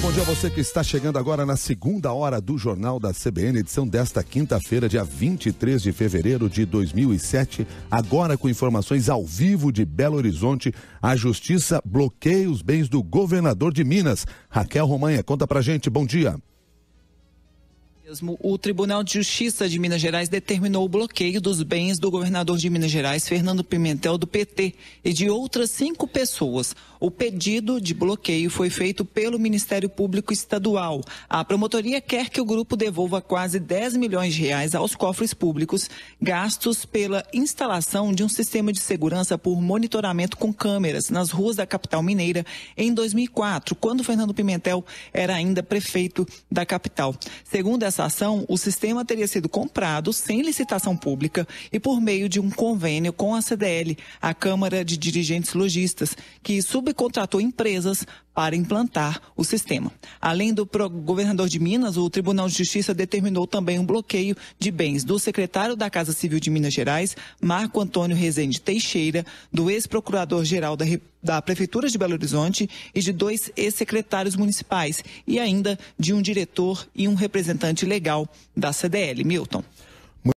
Muito bom dia a você que está chegando agora na segunda hora do Jornal da CBN, edição desta quinta-feira, dia 23 de fevereiro de 2007. Agora com informações ao vivo de Belo Horizonte. A Justiça bloqueia os bens do governador de Minas. Raquel Romanha, conta pra gente. Bom dia. O Tribunal de Justiça de Minas Gerais determinou o bloqueio dos bens do governador de Minas Gerais, Fernando Pimentel, do PT, e de outras cinco pessoas. O pedido de bloqueio foi feito pelo Ministério Público Estadual. A promotoria quer que o grupo devolva quase 10 milhões de reais aos cofres públicos, gastos pela instalação de um sistema de segurança por monitoramento com câmeras nas ruas da capital mineira em 2004, quando Fernando Pimentel era ainda prefeito da capital. Segundo essa compensação, o sistema teria sido comprado sem licitação pública e por meio de um convênio com a CDL, a Câmara de Dirigentes Logistas, que subcontratou empresas para implantar o sistema. Além do governador de Minas, o Tribunal de Justiça determinou também um bloqueio de bens do secretário da Casa Civil de Minas Gerais, Marco Antônio Rezende Teixeira, do ex-procurador-geral da República da Prefeitura de Belo Horizonte e de dois ex-secretários municipais e ainda de um diretor e um representante legal da CDL, Milton.